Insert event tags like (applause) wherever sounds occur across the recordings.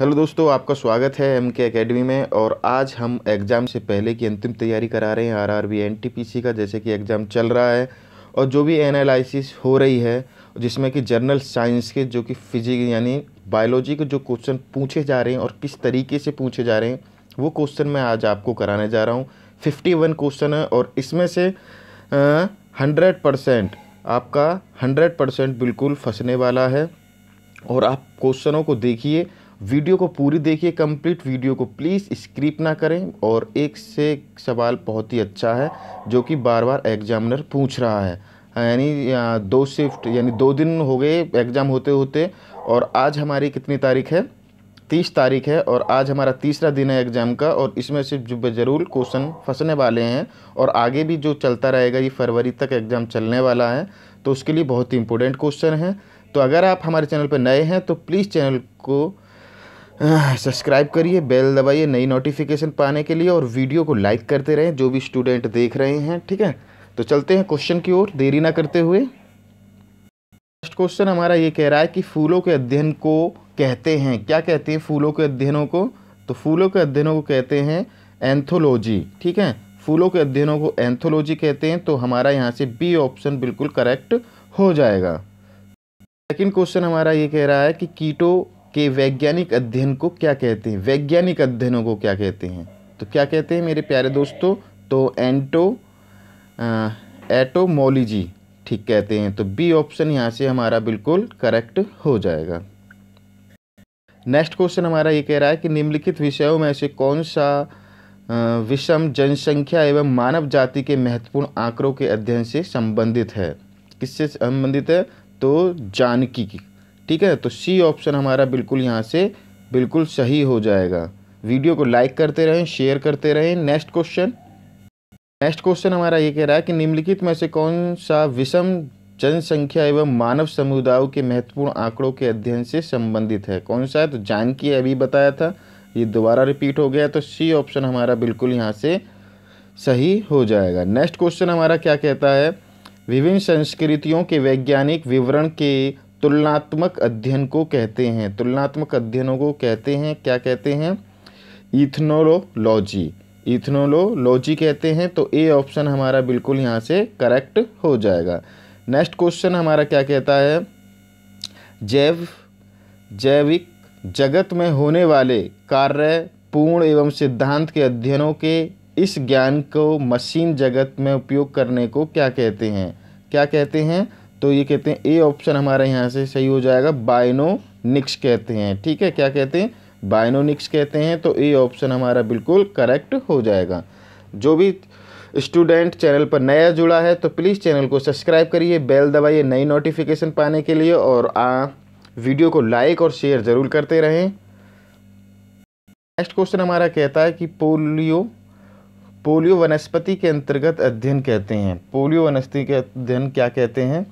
Hello दोस्तों आपका स्वागत है एम के अकेडमी में और आज हम एग्ज़ाम से पहले की अंतिम तैयारी करा रहे हैं R R N T P C का जैसे कि एग्ज़ाम चल रहा है और जो भी एनालिसिस हो रही है जिसमें कि जनरल साइंस के जो कि फिजिक यानी बायोलॉजी के जो क्वेश्चन पूछे जा रहे हैं और किस तरीके से पूछे जा रहे हैं वो क्वेश्चन मैं आज आपको कराने जा रहा हूँ फिफ्टी वन क्वेश्चन है और इसमें से हंड्रेड परसेंट आपका हंड्रेड परसेंट बिल्कुल फंसने वाला है और आप क्वेश्चनों को देखिए वीडियो को पूरी देखिए कंप्लीट वीडियो को प्लीज़ स्क्रिप ना करें और एक से एक सवाल बहुत ही अच्छा है जो कि बार बार एग्जामिनर पूछ रहा है यानी दो शिफ्ट यानी दो दिन हो गए एग्ज़ाम होते होते और आज हमारी कितनी तारीख है तीस तारीख है और आज हमारा तीसरा दिन है एग्ज़ाम का और इसमें से जो ज़रूर क्वेश्चन फंसने वाले हैं और आगे भी जो चलता रहेगा ये फरवरी तक एग्ज़ाम चलने वाला है तो उसके लिए बहुत ही इंपॉर्टेंट क्वेश्चन है तो अगर आप हमारे चैनल पर नए हैं तो प्लीज़ चैनल को सब्सक्राइब करिए बेल दबाइए नई नोटिफिकेशन पाने के लिए और वीडियो को लाइक करते रहें जो भी स्टूडेंट देख रहे हैं ठीक है तो चलते हैं क्वेश्चन की ओर देरी ना करते हुए फर्स्ट क्वेश्चन हमारा ये कह रहा है कि फूलों के अध्ययन को कहते हैं क्या कहते हैं फूलों के अध्ययनों को तो फूलों के अध्ययनों को कहते हैं एंथोलॉजी ठीक है फूलों के अध्ययनों को एंथोलॉजी कहते हैं तो हमारा यहाँ से बी ऑप्शन बिल्कुल करेक्ट हो जाएगा सेकेंड क्वेश्चन हमारा ये कह रहा है कि कीटो के वैज्ञानिक अध्ययन को क्या कहते हैं वैज्ञानिक अध्ययनों को क्या कहते हैं तो क्या कहते हैं मेरे प्यारे दोस्तों तो एंटो एटोमोलॉजी ठीक कहते हैं तो बी ऑप्शन यहाँ से हमारा बिल्कुल करेक्ट हो जाएगा नेक्स्ट क्वेश्चन हमारा ये कह रहा है कि निम्नलिखित विषयों में से कौन सा विषम जनसंख्या एवं मानव जाति के महत्वपूर्ण आंकड़ों के अध्ययन से संबंधित है किससे संबंधित है तो जानकी की ठीक है तो सी ऑप्शन हमारा बिल्कुल यहाँ से बिल्कुल सही हो जाएगा वीडियो को लाइक करते रहें शेयर करते रहें नेक्स्ट क्वेश्चन नेक्स्ट क्वेश्चन हमारा ये कह रहा है कि निम्नलिखित में से कौन सा विषम जनसंख्या एवं मानव समुदायों के महत्वपूर्ण आंकड़ों के अध्ययन से संबंधित है कौन सा है तो जानकी अभी बताया था ये दोबारा रिपीट हो गया तो सी ऑप्शन हमारा बिल्कुल यहाँ से सही हो जाएगा नेक्स्ट क्वेश्चन हमारा क्या कहता है विभिन्न संस्कृतियों के वैज्ञानिक विवरण के तुलनात्मक अध्ययन को कहते हैं तुलनात्मक अध्ययनों को कहते हैं क्या कहते हैं इथनोलोलॉजी इथनोलोलॉजी कहते हैं तो ए ऑप्शन हमारा बिल्कुल यहाँ से करेक्ट हो जाएगा नेक्स्ट क्वेश्चन हमारा क्या कहता है जैव जैविक जगत में होने वाले कार्य पूर्ण एवं सिद्धांत के अध्ययनों के इस ज्ञान को मशीन जगत में उपयोग करने को क्या कहते हैं क्या कहते हैं तो ये कहते हैं ए ऑप्शन हमारे यहाँ से सही हो जाएगा बायनोनिक्स कहते हैं ठीक है क्या कहते हैं बायनोनिक्स कहते हैं तो ए ऑप्शन हमारा बिल्कुल करेक्ट हो जाएगा जो भी स्टूडेंट चैनल पर नया जुड़ा है तो प्लीज़ चैनल को सब्सक्राइब करिए बेल दबाइए नई नोटिफिकेशन पाने के लिए और आ, वीडियो को लाइक और शेयर ज़रूर करते रहें नेक्स्ट क्वेश्चन हमारा कहता है कि पोलियो पोलियो वनस्पति के अंतर्गत अध्ययन कहते हैं पोलियो वनस्पति के अध्ययन क्या कहते हैं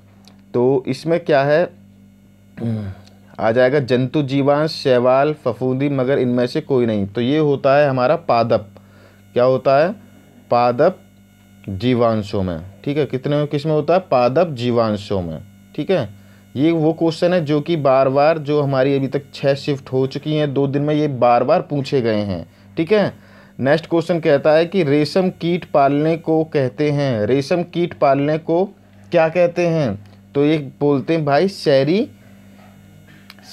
तो इसमें क्या है आ जाएगा जंतु जीवांश शैवाल फफूंदी मगर इनमें से कोई नहीं तो ये होता है हमारा पादप क्या होता है पादप जीवांशों में ठीक है कितने किस में होता है पादप जीवांशों में ठीक है ये वो क्वेश्चन है जो कि बार बार जो हमारी अभी तक छः शिफ्ट हो चुकी हैं दो दिन में ये बार बार पूछे गए हैं ठीक है नेक्स्ट क्वेश्चन कहता है कि रेशम कीट पालने को कहते हैं रेशम कीट पालने को क्या कहते हैं तो ये बोलते हैं भाई शहरी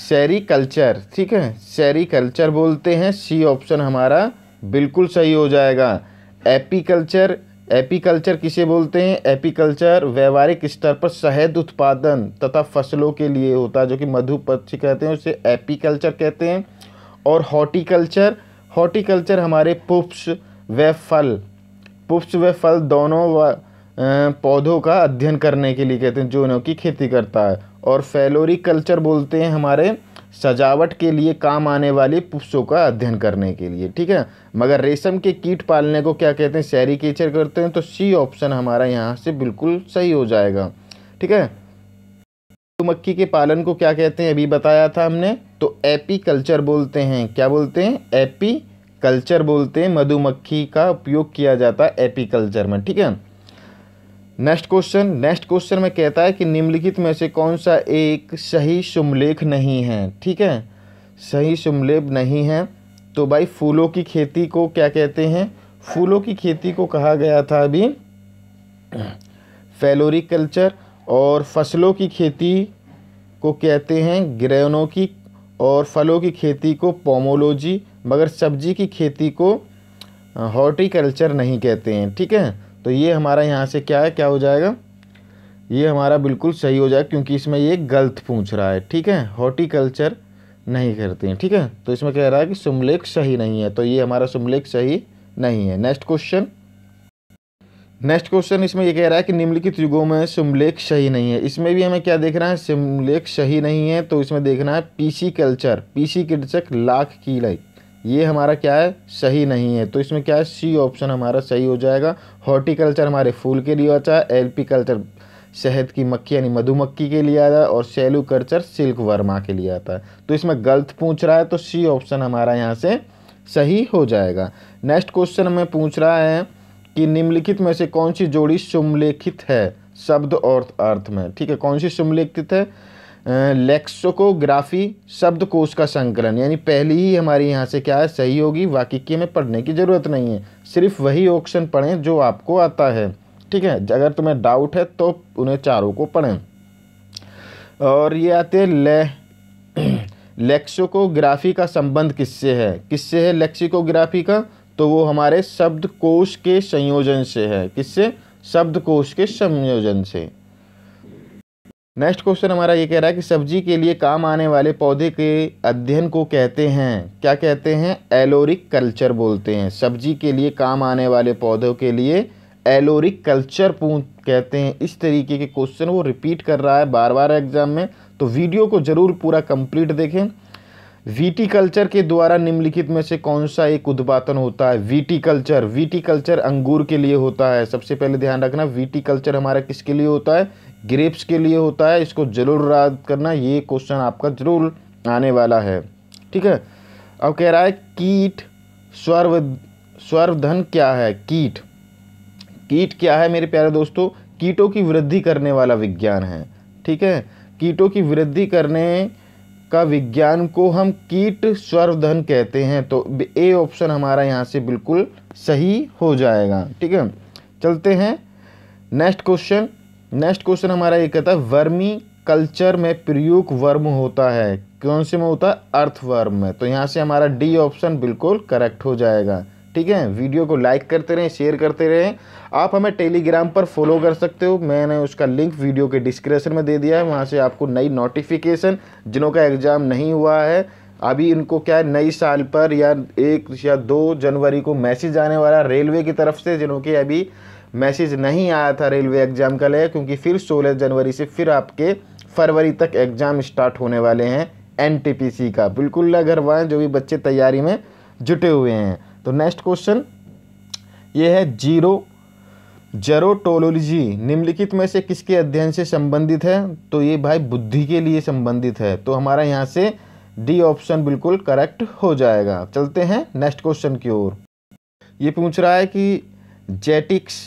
शहरी कल्चर ठीक है शहरी कल्चर बोलते हैं सी ऑप्शन हमारा बिल्कुल सही हो जाएगा एपी कल्चर एपी कल्चर किसे बोलते हैं एपी कल्चर व्यवहारिक स्तर पर शहद उत्पादन तथा फसलों के लिए होता है जो कि मधु पक्षी कहते हैं उसे एपी कल्चर कहते हैं और हॉर्टिकल्चर हॉर्टिकल्चर हमारे पुप्स व फल पुप्स व फल दोनों व पौधों का अध्ययन करने के लिए कहते हैं जो की खेती करता है और फेलोरी कल्चर बोलते हैं हमारे सजावट के लिए काम आने वाले पुष्पों का अध्ययन करने के लिए ठीक है मगर रेशम के कीट पालने को क्या कहते हैं सेरिकेचर करते हैं तो सी ऑप्शन हमारा यहाँ से बिल्कुल सही हो जाएगा ठीक है मधुमक्खी तो के पालन को क्या कहते हैं अभी बताया था हमने तो एपी कल्चर बोलते हैं क्या बोलते हैं एपी कल्चर बोलते हैं मधुमक्खी का उपयोग किया जाता है एपी कल्चर में ठीक है नेक्स्ट क्वेश्चन नेक्स्ट क्वेश्चन में कहता है कि निम्नलिखित में से कौन सा एक सही शुमलेख नहीं है ठीक है सही शुमलेख नहीं है तो भाई फूलों की खेती को क्या कहते हैं फूलों की खेती को कहा गया था अभी फेलोरी कल्चर और फसलों की खेती को कहते हैं ग्रहणों की और फलों की खेती को पोमोलॉजी मगर सब्जी की खेती को हॉर्टिकल्चर नहीं कहते हैं ठीक है तो ये हमारा यहाँ से क्या है क्या हो जाएगा ये हमारा बिल्कुल सही हो जाएगा क्योंकि इसमें ये गलत पूछ रहा है ठीक है हॉर्टिकल्चर नहीं करते हैं ठीक है तो इसमें कह रहा है कि सुमलेख सही नहीं है तो ये हमारा सुमलेख सही नहीं है नेक्स्ट क्वेश्चन नेक्स्ट क्वेश्चन इसमें ये कह रहा है कि निम्नलिखित युगों में सुमलेख सही नहीं है इसमें भी हमें क्या देख रहा है सुमलेख सही नहीं है तो इसमें देखना है पीसी कल्चर पीसी कृषक लाख की लाई ये हमारा क्या है सही नहीं है तो इसमें क्या है सी ऑप्शन हमारा सही हो जाएगा हॉर्टिकल्चर हमारे फूल के लिए अच्छा है कल्चर शहद की मक्खी यानी मधुमक्खी के लिए आता है और सेलू कल्चर सिल्क वर्मा के लिए आता है तो इसमें गलत पूछ रहा है तो सी ऑप्शन हमारा यहाँ से सही हो जाएगा नेक्स्ट क्वेश्चन हमें पूछ रहा है कि निम्नलिखित में से कौन सी जोड़ी सुमलेखित है शब्द और अर्थ में ठीक है कौन सी सुमलेखित है लेक्सोकोग्राफी शब्दकोश का संकलन यानी पहली ही हमारी यहाँ से क्या है सही होगी वाकिकी की हमें पढ़ने की ज़रूरत नहीं है सिर्फ वही ऑप्शन पढ़ें जो आपको आता है ठीक है अगर तुम्हें डाउट है तो उन्हें चारों को पढ़ें और ये आते हैं ले (clears throat) लेक्सोकोग्राफी का संबंध किससे है किससे है लेक्सिकोग्राफी का तो वो हमारे शब्दकोश के संयोजन से है किससे शब्दकोश के संयोजन से नेक्स्ट क्वेश्चन हमारा ये कह रहा है कि सब्जी के लिए काम आने वाले पौधे के अध्ययन को कहते हैं क्या कहते हैं एलोरिक कल्चर बोलते हैं सब्जी के लिए काम आने वाले पौधों के लिए एलोरिक कल्चर पूछ कहते हैं इस तरीके के क्वेश्चन वो रिपीट कर रहा है बार बार एग्जाम में तो वीडियो को ज़रूर पूरा कंप्लीट देखें कल्चर के द्वारा निम्नलिखित में से कौन सा एक उत्पादन होता है वीटी कल्चर अंगूर के लिए होता है सबसे पहले ध्यान रखना कल्चर हमारा किसके लिए होता है ग्रेप्स के लिए होता है इसको ज़रूर याद करना ये क्वेश्चन आपका ज़रूर आने वाला है ठीक है अब कह रहा है कीट स्वर्व स्वर्वधन क्या है कीट कीट क्या है मेरे प्यारे दोस्तों कीटों की वृद्धि करने वाला विज्ञान है ठीक है कीटों की वृद्धि करने का विज्ञान को हम कीट स्वर्वधन कहते हैं तो ए ऑप्शन हमारा यहाँ से बिल्कुल सही हो जाएगा ठीक है चलते हैं नेक्स्ट क्वेश्चन नेक्स्ट क्वेश्चन हमारा ये कहता है वर्मी कल्चर में प्रयुक्त वर्म होता है कौन से में होता है अर्थवर्म में तो यहाँ से हमारा डी ऑप्शन बिल्कुल करेक्ट हो जाएगा ठीक है वीडियो को लाइक करते रहें शेयर करते रहें आप हमें टेलीग्राम पर फॉलो कर सकते हो मैंने उसका लिंक वीडियो के डिस्क्रिप्शन में दे दिया है वहाँ से आपको नई नोटिफिकेशन जिनों का एग्ज़ाम नहीं हुआ है अभी इनको क्या है नई साल पर या एक या दो जनवरी को मैसेज आने वाला रेलवे की तरफ से जिनों के अभी मैसेज नहीं आया था रेलवे एग्ज़ाम का लिए क्योंकि फिर 16 जनवरी से फिर आपके फरवरी तक एग्ज़ाम स्टार्ट होने वाले हैं एनटीपीसी का बिल्कुल ना घरवाएँ जो भी बच्चे तैयारी में जुटे हुए हैं तो नेक्स्ट क्वेश्चन ये है जीरो जरोटोलोलॉजी निम्नलिखित में से किसके अध्ययन से संबंधित है तो ये भाई बुद्धि के लिए संबंधित है तो हमारा यहाँ से डी ऑप्शन बिल्कुल करेक्ट हो जाएगा चलते हैं नेक्स्ट क्वेश्चन की ओर ये पूछ रहा है कि जेटिक्स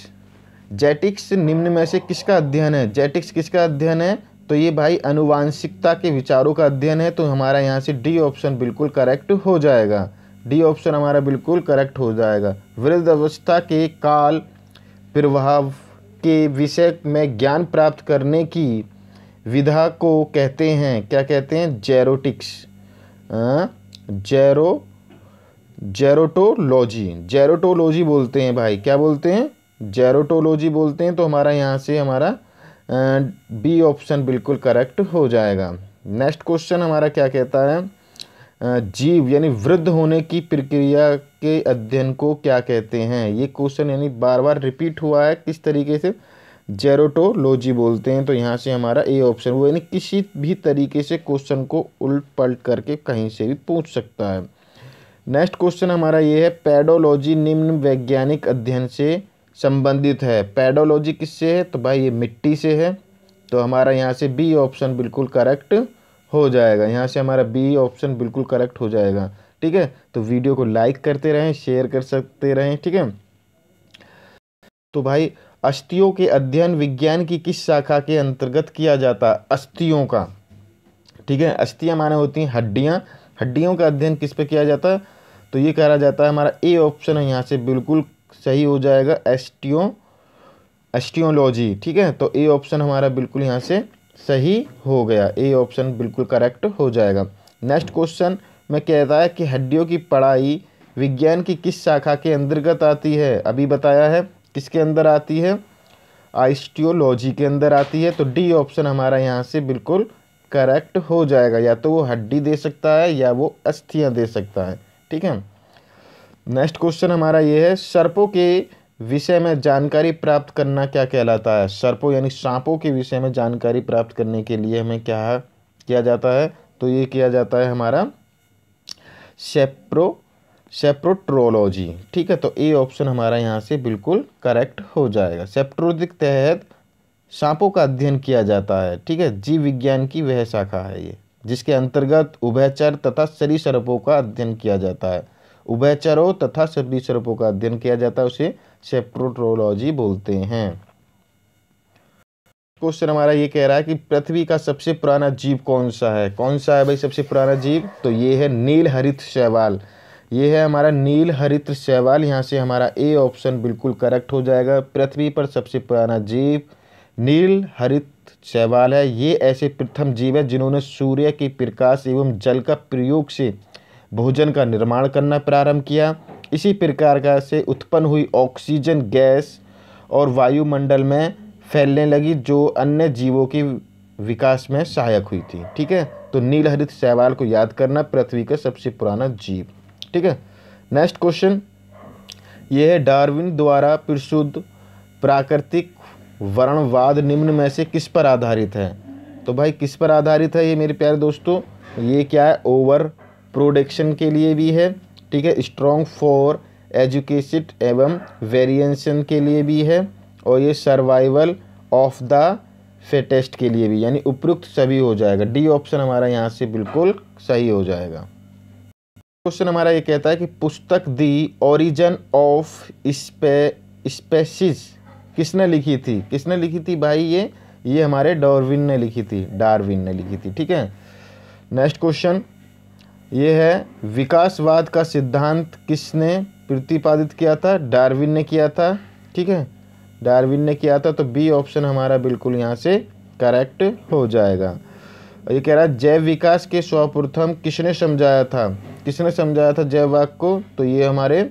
जेटिक्स निम्न में से किसका अध्ययन है जेटिक्स किसका अध्ययन है तो ये भाई अनुवांशिकता के विचारों का अध्ययन है तो हमारा यहाँ से डी ऑप्शन बिल्कुल करेक्ट हो जाएगा डी ऑप्शन हमारा बिल्कुल करेक्ट हो जाएगा वृद्ध अवस्था के काल प्रभाव के विषय में ज्ञान प्राप्त करने की विधा को कहते हैं क्या कहते हैं जेरोटिक्स जेरो जेरोटोलॉजी जेरोटोलॉजी बोलते हैं भाई क्या बोलते हैं जेरोटोलॉजी बोलते हैं तो हमारा यहाँ से हमारा बी ऑप्शन बिल्कुल करेक्ट हो जाएगा नेक्स्ट क्वेश्चन हमारा क्या कहता है जीव यानी वृद्ध होने की प्रक्रिया के अध्ययन को क्या कहते हैं ये क्वेश्चन यानी बार बार रिपीट हुआ है किस तरीके से जेरोटोलॉजी बोलते हैं तो यहाँ से हमारा ए ऑप्शन हुआ यानी किसी भी तरीके से क्वेश्चन को उल्ट पलट करके कहीं से भी पूछ सकता है नेक्स्ट क्वेश्चन हमारा ये है पेडोलॉजी निम्न वैज्ञानिक अध्ययन से संबंधित है पैडोलॉजी किससे है तो भाई ये मिट्टी से है तो हमारा यहाँ से बी ऑप्शन बिल्कुल करेक्ट हो जाएगा यहाँ से हमारा बी ऑप्शन बिल्कुल करेक्ट हो जाएगा ठीक है तो वीडियो को लाइक करते रहें शेयर कर सकते रहें ठीक है तो भाई अस्थियों के अध्ययन विज्ञान की किस शाखा के अंतर्गत किया जाता अस्थियों का ठीक है अस्थियाँ माने होती हैं हड्डियाँ हड्डियों का अध्ययन किस पे किया जाता है तो ये कहा जाता है हमारा ए ऑप्शन है यहाँ से बिल्कुल सही हो जाएगा एस्टियो एस्टियोलॉजी ठीक है तो ए ऑप्शन हमारा बिल्कुल यहाँ से सही हो गया ए ऑप्शन बिल्कुल करेक्ट हो जाएगा नेक्स्ट क्वेश्चन में कहता है कि हड्डियों की पढ़ाई विज्ञान की किस शाखा के अंतर्गत आती है अभी बताया है किसके अंदर आती है आइस्टियोलॉजी के अंदर आती है तो डी ऑप्शन हमारा यहाँ से बिल्कुल करेक्ट हो जाएगा या तो वो हड्डी दे सकता है या वो अस्थियाँ दे सकता है ठीक है नेक्स्ट क्वेश्चन हमारा ये है सर्पों के विषय में जानकारी प्राप्त करना क्या कहलाता है सर्पों यानी सांपों के विषय में जानकारी प्राप्त करने के लिए हमें क्या किया जाता है तो ये किया जाता है हमारा सेप्रो सेप्रोट्रोलॉजी ठीक है तो ए ऑप्शन हमारा यहाँ से बिल्कुल करेक्ट हो जाएगा सेप्ट्रोदिक तहत सांपों का अध्ययन किया जाता है ठीक है जीव विज्ञान की वह शाखा है ये जिसके अंतर्गत उभयचर तथा सर्पों का अध्ययन किया जाता है उभयचरों तथा सर्दी स्वरूपों का अध्ययन किया जाता है उसे सेप्रोट्रोलॉजी बोलते हैं क्वेश्चन हमारा ये कह रहा है कि पृथ्वी का सबसे पुराना जीव कौन सा है कौन सा है भाई सबसे पुराना जीव तो ये है नील हरित शैवाल ये है हमारा नील हरित शैवाल यहाँ से हमारा ए ऑप्शन बिल्कुल करेक्ट हो जाएगा पृथ्वी पर सबसे पुराना जीव नील हरित शैवाल है ये ऐसे प्रथम जीव है जिन्होंने सूर्य के प्रकाश एवं जल का प्रयोग से भोजन का निर्माण करना प्रारंभ किया इसी प्रकार का से उत्पन्न हुई ऑक्सीजन गैस और वायुमंडल में फैलने लगी जो अन्य जीवों की विकास में सहायक हुई थी ठीक है तो नीलहरित सहवाल को याद करना पृथ्वी का सबसे पुराना जीव ठीक है नेक्स्ट क्वेश्चन यह है डार्विन द्वारा प्रशुद्ध प्राकृतिक वर्णवाद निम्न में से किस पर आधारित है तो भाई किस पर आधारित है ये मेरे प्यारे दोस्तों ये क्या है ओवर प्रोडक्शन के लिए भी है ठीक है स्ट्रॉन्ग फॉर एजुकेशन एवं वेरिएशन के लिए भी है और ये सर्वाइवल ऑफ द फेटेस्ट के लिए भी यानी उपयुक्त सभी हो जाएगा डी ऑप्शन हमारा यहाँ से बिल्कुल सही हो जाएगा क्वेश्चन हमारा ये कहता है कि पुस्तक दी ओरिजन ऑफ स्पे स्पेसिस किसने लिखी थी किसने लिखी थी भाई ये ये हमारे डॉर्विन ने लिखी थी डार्विन ने लिखी थी ठीक है नेक्स्ट क्वेश्चन ये है विकासवाद का सिद्धांत किसने प्रतिपादित किया था डार्विन ने किया था ठीक है डार्विन ने किया था तो बी ऑप्शन हमारा बिल्कुल यहाँ से करेक्ट हो जाएगा ये कह रहा है जैव विकास के सर्वप्रथम किसने समझाया था किसने समझाया था जैव वाक को तो ये हमारे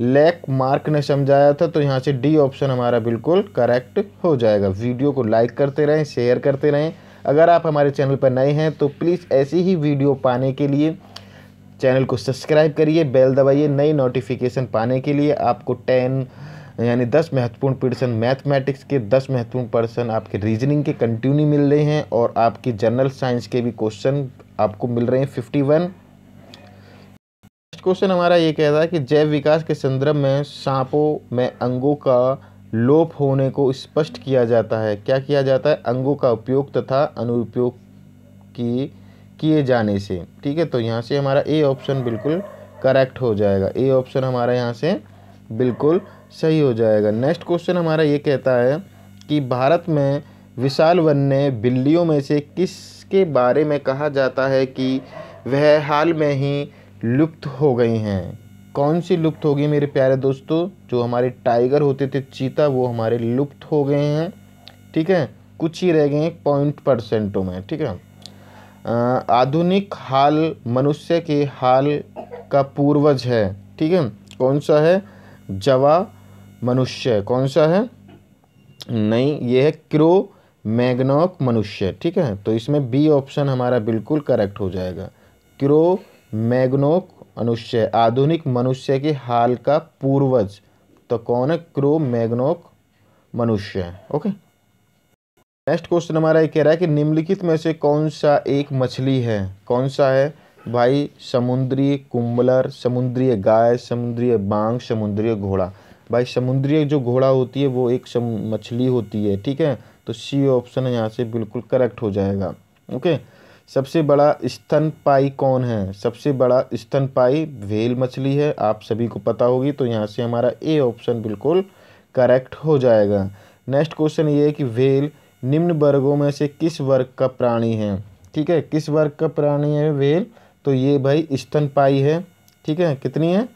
लैक मार्क ने समझाया था तो यहाँ से डी ऑप्शन हमारा बिल्कुल करेक्ट हो जाएगा वीडियो को लाइक करते रहें शेयर करते रहें अगर आप हमारे चैनल पर नए हैं तो प्लीज़ ऐसी ही वीडियो पाने के लिए चैनल को सब्सक्राइब करिए बेल दबाइए नई नोटिफिकेशन पाने के लिए आपको टेन यानी दस महत्वपूर्ण पर्सन मैथमेटिक्स के दस महत्वपूर्ण पर्सन आपके रीजनिंग के कंटिन्यू मिल रहे हैं और आपकी जनरल साइंस के भी क्वेश्चन आपको मिल रहे हैं फिफ्टी वन क्वेश्चन हमारा ये कह रहा है कि जैव विकास के संदर्भ में सांपों में अंगों का लोप होने को स्पष्ट किया जाता है क्या किया जाता है अंगों का उपयोग तथा अनुपयोग की किए जाने से ठीक है तो यहाँ से हमारा ए ऑप्शन बिल्कुल करेक्ट हो जाएगा ए ऑप्शन हमारा यहाँ से बिल्कुल सही हो जाएगा नेक्स्ट क्वेश्चन हमारा ये कहता है कि भारत में विशाल वन ने बिल्लियों में से किसके बारे में कहा जाता है कि वह हाल में ही लुप्त हो गई हैं कौन सी लुप्त हो गई मेरे प्यारे दोस्तों जो हमारे टाइगर होते थे चीता वो हमारे लुप्त हो गए हैं ठीक है कुछ ही रह गए हैं पॉइंट परसेंटों में ठीक है आधुनिक हाल मनुष्य के हाल का पूर्वज है ठीक है कौन सा है जवा मनुष्य कौन सा है नहीं ये है क्रो मैग्नोक मनुष्य ठीक है तो इसमें बी ऑप्शन हमारा बिल्कुल करेक्ट हो जाएगा क्रो मैग्नोक अनुष्य आधुनिक मनुष्य के हाल का पूर्वज तो कौन है क्रो मैग्नोक मनुष्य है ओके नेक्स्ट क्वेश्चन हमारा ये कह रहा है कि निम्नलिखित में से कौन सा एक मछली है कौन सा है भाई समुद्री कुंबलर समुद्रीय गाय समुद्रीय बांग समुद्रीय घोड़ा भाई समुद्रीय जो घोड़ा होती है वो एक मछली होती है ठीक है तो सी ऑप्शन यहाँ से बिल्कुल करेक्ट हो जाएगा ओके okay? सबसे बड़ा स्तनपाई कौन है सबसे बड़ा स्तनपाई व्हेल मछली है आप सभी को पता होगी तो यहाँ से हमारा ए ऑप्शन बिल्कुल करेक्ट हो जाएगा नेक्स्ट क्वेश्चन ये है कि व्हेल निम्न वर्गों में से किस वर्ग का प्राणी है ठीक है किस वर्ग का प्राणी है व्हेल तो ये भाई स्तनपाई है ठीक है कितनी है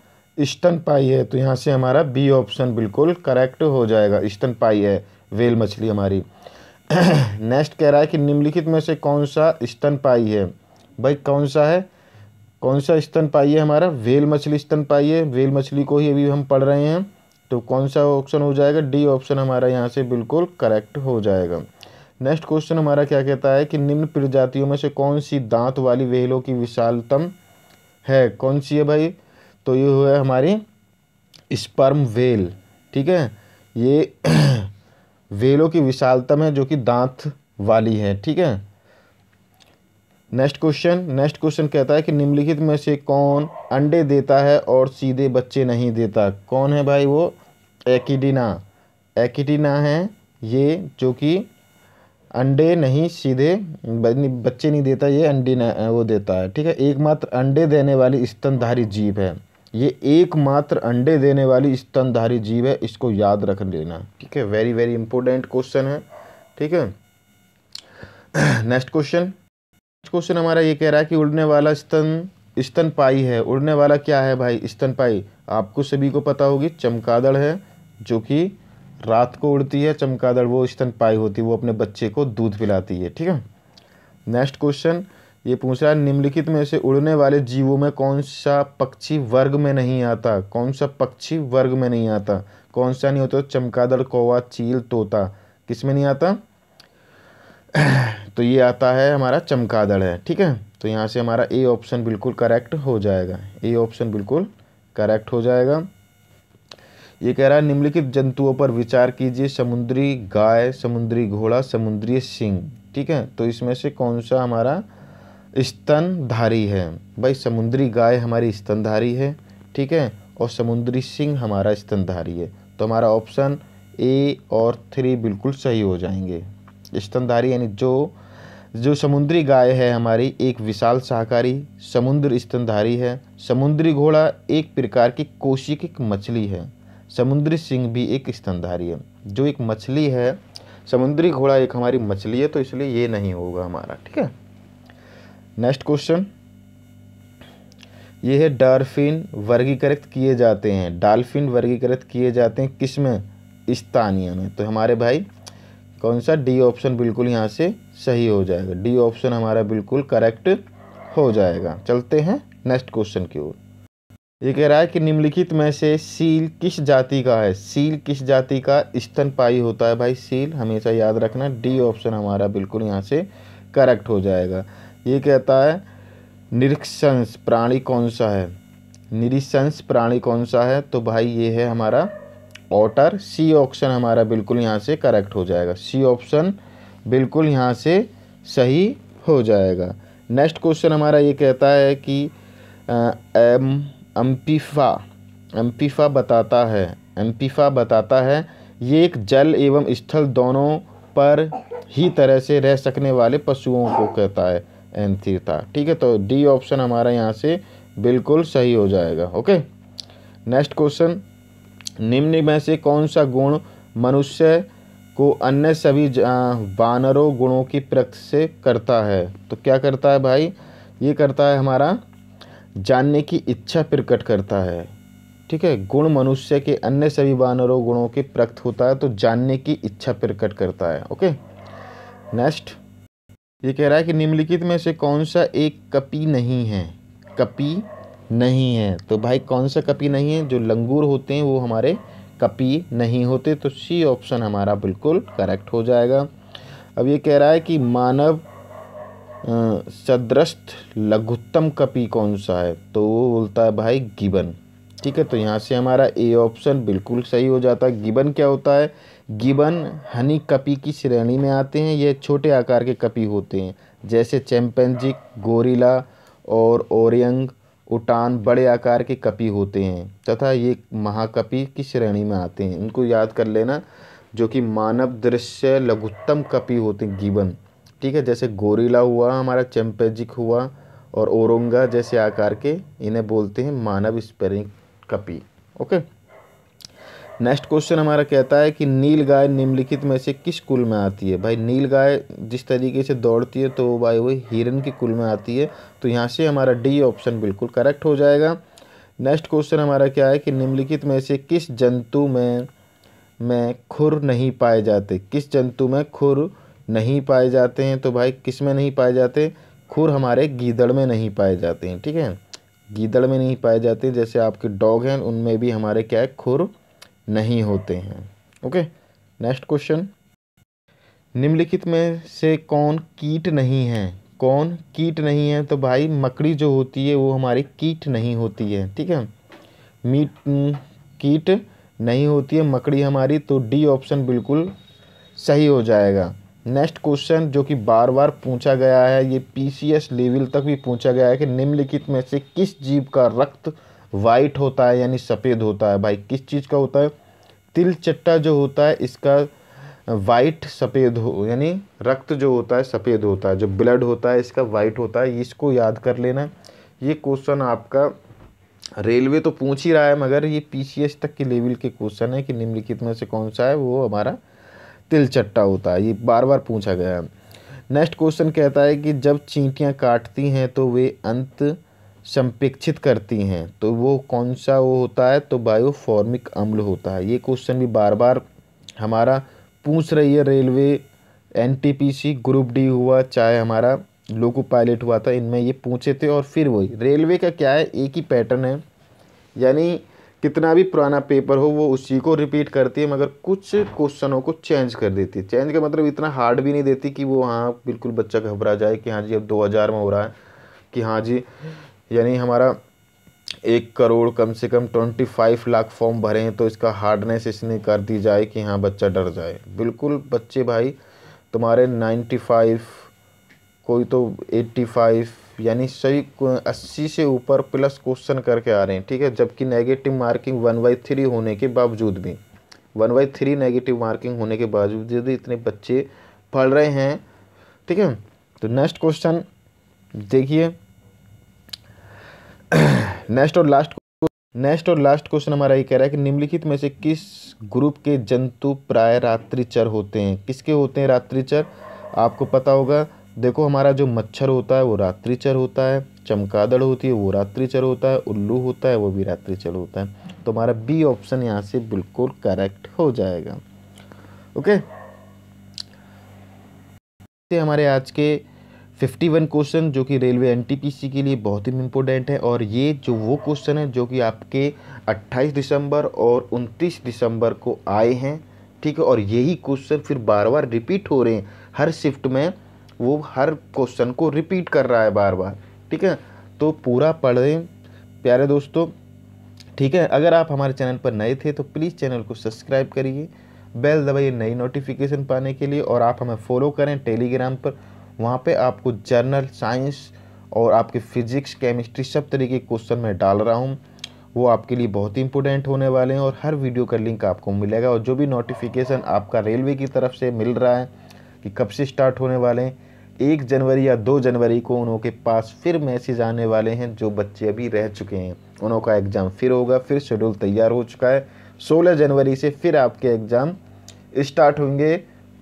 स्तनपाई है तो यहाँ से हमारा बी ऑप्शन बिल्कुल करेक्ट हो जाएगा स्तनपाई है व्हेल मछली हमारी नेक्स्ट (coughs) कह रहा है कि निम्नलिखित में से कौन सा स्तन पाई है भाई कौन सा है कौन सा पाई है हमारा वेल मछली पाई है वेल मछली को ही अभी हम पढ़ रहे हैं तो कौन सा ऑप्शन हो जाएगा डी ऑप्शन हमारा यहाँ से बिल्कुल करेक्ट हो जाएगा नेक्स्ट क्वेश्चन हमारा क्या कहता है कि निम्न प्रजातियों में से कौन सी दांत वाली वेलों की विशालतम है कौन सी है भाई तो ये हुआ हमारी स्पर्म वेल ठीक है ये वेलों की विशालतम है जो कि दांत वाली है ठीक है नेक्स्ट क्वेश्चन नेक्स्ट क्वेश्चन कहता है कि निम्नलिखित में से कौन अंडे देता है और सीधे बच्चे नहीं देता कौन है भाई वो एकिडिना एकिडिना है ये जो कि अंडे नहीं सीधे बच्चे नहीं देता ये अंडे वो देता है ठीक है एकमात्र अंडे देने वाली स्तनधारी जीव है ये एकमात्र अंडे देने वाली स्तनधारी जीव है इसको याद रख लेना ठीक है वेरी वेरी इंपॉर्टेंट क्वेश्चन है ठीक है नेक्स्ट क्वेश्चन नेक्स्ट क्वेश्चन हमारा ये कह रहा है कि उड़ने वाला स्तन स्तन पाई है उड़ने वाला क्या है भाई स्तनपाई आपको सभी को पता होगी चमकादड़ है जो कि रात को उड़ती है चमकादड़ वो स्तन पाई होती है वो अपने बच्चे को दूध पिलाती है ठीक है नेक्स्ट क्वेश्चन ये पूछ रहा है निम्नलिखित में से उड़ने वाले जीवों में कौन सा पक्षी वर्ग में नहीं आता कौन सा पक्षी वर्ग में नहीं आता कौन सा नहीं होता चमकादड़ कौवा चील तोता किस में नहीं आता तो ये आता है हमारा चमकादड़ है ठीक है तो यहाँ से हमारा ए ऑप्शन बिल्कुल करेक्ट हो जाएगा ए ऑप्शन बिल्कुल करेक्ट हो जाएगा ये कह रहा है निम्नलिखित जंतुओं पर विचार कीजिए समुद्री गाय समुद्री घोड़ा समुद्री सिंह ठीक है तो इसमें से कौन सा हमारा स्तनधारी है भाई समुद्री गाय हमारी स्तनधारी है ठीक है और समुद्री सिंह हमारा स्तनधारी है तो हमारा ऑप्शन ए और थ्री बिल्कुल सही हो जाएंगे स्तनधारी यानी जो जो समुद्री गाय है हमारी एक विशाल शाकाहारी समुद्र स्तनधारी है समुद्री घोड़ा एक प्रकार की कोशिक एक मछली है समुद्री सिंह भी एक स्तनधारी है जो एक मछली है समुद्री घोड़ा एक हमारी मछली है तो इसलिए ये नहीं होगा हमारा ठीक है नेक्स्ट क्वेश्चन ये है डार्फिन वर्गीकृत किए जाते हैं डॉल्फिन वर्गीकृत किए जाते हैं किस में स्थानीय में तो हमारे भाई कौन सा डी ऑप्शन बिल्कुल यहाँ से सही हो जाएगा डी ऑप्शन हमारा बिल्कुल करेक्ट हो जाएगा चलते हैं नेक्स्ट क्वेश्चन की ओर ये कह रहा है कि निम्नलिखित में से सील किस जाति का है सील किस जाति का स्तनपाई होता है भाई सील हमेशा याद रखना डी ऑप्शन हमारा बिल्कुल यहाँ से करेक्ट हो जाएगा ये कहता है निरीक्षंस प्राणी कौन सा है निरीक्षंस प्राणी कौन सा है तो भाई ये है हमारा ऑटर सी ऑप्शन हमारा बिल्कुल यहाँ से करेक्ट हो जाएगा सी ऑप्शन बिल्कुल यहाँ से सही हो जाएगा नेक्स्ट क्वेश्चन हमारा ये कहता है कि एम एम्पीफा एम्पीफा बताता है एम्पीफा बताता है ये एक जल एवं स्थल दोनों पर ही तरह से रह सकने वाले पशुओं को कहता है एन थीटा ठीक है तो डी ऑप्शन हमारा यहाँ से बिल्कुल सही हो जाएगा ओके नेक्स्ट क्वेश्चन निम्न में से कौन सा गुण मनुष्य को अन्य सभी वानरों गुणों की प्रकृति से करता है तो क्या करता है भाई ये करता है हमारा जानने की इच्छा प्रकट करता है ठीक है गुण मनुष्य के अन्य सभी वानरों गुणों के प्रकट होता है तो जानने की इच्छा प्रकट करता है ओके नेक्स्ट ये कह रहा है कि निम्नलिखित में से कौन सा एक कपी नहीं है कपी नहीं है तो भाई कौन सा कपी नहीं है जो लंगूर होते हैं वो हमारे कपी नहीं होते तो सी ऑप्शन हमारा बिल्कुल करेक्ट हो जाएगा अब ये कह रहा है कि मानव सदृष्ट लघुत्तम कपी कौन सा है तो वो बोलता है भाई गिबन ठीक है तो यहाँ से हमारा ए ऑप्शन बिल्कुल सही हो जाता है गिबन क्या होता है गिबन हनी कपी की श्रेणी में आते हैं ये छोटे आकार के कपी होते हैं जैसे चैम्पेंजिक गोरिला और ओरियंग उटान बड़े आकार के कपी होते हैं तथा ये महाकपी की श्रेणी में आते हैं इनको याद कर लेना जो कि मानव दृश्य लघुत्तम कपी होते हैं गिबन ठीक है जैसे गोरिला हुआ हमारा चैम्पेजिक हुआ और ओरोंगा जैसे आकार के इन्हें बोलते हैं मानव स्पेरिंग कपी ओके नेक्स्ट क्वेश्चन हमारा कहता है कि नील गाय निम्नलिखित में से किस कुल में आती है भाई नील गाय जिस तरीके से दौड़ती है तो वो भाई वो हिरन के कुल में आती है तो यहाँ से हमारा डी ऑप्शन बिल्कुल करेक्ट हो जाएगा नेक्स्ट क्वेश्चन हमारा क्या है कि निम्नलिखित में से किस जंतु में में खुर नहीं पाए जाते किस जंतु में खुर नहीं पाए जाते हैं तो भाई किस में नहीं पाए जाते खुर हमारे गीदड़ में नहीं पाए जाते हैं ठीक है गीदड़ में नहीं पाए जाते जैसे आपके डॉग हैं उनमें भी हमारे क्या है खुर नहीं होते हैं ओके नेक्स्ट क्वेश्चन निम्नलिखित में से कौन कीट नहीं है कौन कीट नहीं है तो भाई मकड़ी जो होती है वो हमारी कीट नहीं होती है ठीक है मीट कीट नहीं होती है मकड़ी हमारी तो डी ऑप्शन बिल्कुल सही हो जाएगा नेक्स्ट क्वेश्चन जो कि बार बार पूछा गया है ये पीसीएस लेवल तक भी पूछा गया है कि निम्नलिखित में से किस जीव का रक्त वाइट होता है यानी सफ़ेद होता है भाई किस चीज़ का होता है तिल चट्टा जो होता है इसका वाइट सफ़ेद हो यानी रक्त जो होता है सफ़ेद होता है जो ब्लड होता है इसका वाइट होता है इसको याद कर लेना ये क्वेश्चन आपका रेलवे तो पूछ ही रहा है मगर ये पीसीएस तक के लेवल के क्वेश्चन है कि निम्नलिखित में से कौन सा है वो हमारा तिल चट्टा होता है ये बार बार पूछा गया है नेक्स्ट क्वेश्चन कहता है कि जब चींटियां काटती हैं तो वे अंत संपेक्षित करती हैं तो वो कौन सा वो होता है तो बायोफॉर्मिक अम्ल होता है ये क्वेश्चन भी बार बार हमारा पूछ रही है रेलवे एनटीपीसी ग्रुप डी हुआ चाहे हमारा लोको पायलट हुआ था इनमें ये पूछे थे और फिर वही रेलवे का क्या है एक ही पैटर्न है यानी कितना भी पुराना पेपर हो वो उसी को रिपीट करती है मगर कुछ क्वेश्चनों को चेंज कर देती है चेंज का मतलब इतना हार्ड भी नहीं देती कि वो हाँ बिल्कुल बच्चा घबरा जाए कि हाँ जी अब 2000 में हो रहा है कि हाँ जी यानी हमारा एक करोड़ कम से कम ट्वेंटी फाइव लाख फॉर्म भरे हैं तो इसका हार्डनेस इसने कर दी जाए कि हाँ बच्चा डर जाए बिल्कुल बच्चे भाई तुम्हारे नाइन्टी फाइव कोई तो एट्टी फाइव यानी सही अस्सी से ऊपर प्लस क्वेश्चन करके आ रहे हैं ठीक है जबकि negative marking one by three होने के बावजूद भी one by three negative marking होने के बावजूद यदि इतने बच्चे पढ़ रहे हैं ठीक है तो नेक्स्ट क्वेश्चन देखिए नेक्स्ट (clears throat) और लास्ट नेक्स्ट और लास्ट क्वेश्चन हमारा ये कह रहा है कि निम्नलिखित में से किस ग्रुप के जंतु प्राय रात्रिचर होते हैं किसके होते हैं रात्रिचर आपको पता होगा देखो हमारा जो मच्छर होता है वो रात्रिचर होता है चमकादड़ होती है वो रात्रिचर होता है उल्लू होता है वो भी रात्रिचर होता है तो हमारा बी ऑप्शन यहाँ से बिल्कुल करेक्ट हो जाएगा ओके तो हमारे आज के 51 क्वेश्चन जो कि रेलवे एनटीपीसी के लिए बहुत ही इम्पोर्टेंट है और ये जो वो क्वेश्चन है जो कि आपके 28 दिसंबर और 29 दिसंबर को आए हैं ठीक है और यही क्वेश्चन फिर बार बार रिपीट हो रहे हैं हर शिफ्ट में वो हर क्वेश्चन को रिपीट कर रहा है बार बार ठीक है तो पूरा पढ़ें प्यारे दोस्तों ठीक है अगर आप हमारे चैनल पर नए थे तो प्लीज़ चैनल को सब्सक्राइब करिए बेल दबाइए नई नोटिफिकेशन पाने के लिए और आप हमें फॉलो करें टेलीग्राम पर वहाँ पे आपको जर्नल साइंस और आपके फिजिक्स केमिस्ट्री सब तरीके के क्वेश्चन मैं डाल रहा हूँ वो आपके लिए बहुत ही इंपॉर्टेंट होने वाले हैं और हर वीडियो का लिंक आपको मिलेगा और जो भी नोटिफिकेशन आपका रेलवे की तरफ से मिल रहा है कि कब से स्टार्ट होने वाले हैं एक जनवरी या दो जनवरी को उनके पास फिर मैसेज आने वाले हैं जो बच्चे अभी रह चुके हैं उनका एग्ज़ाम फिर होगा फिर शेड्यूल तैयार हो चुका है सोलह जनवरी से फिर आपके एग्ज़ाम स्टार्ट होंगे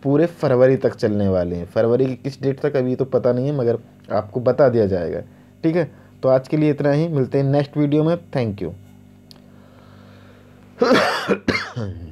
पूरे फरवरी तक चलने वाले हैं फरवरी की किस डेट तक अभी तो पता नहीं है मगर आपको बता दिया जाएगा ठीक है तो आज के लिए इतना ही मिलते हैं नेक्स्ट वीडियो में थैंक यू (coughs) (coughs) (coughs)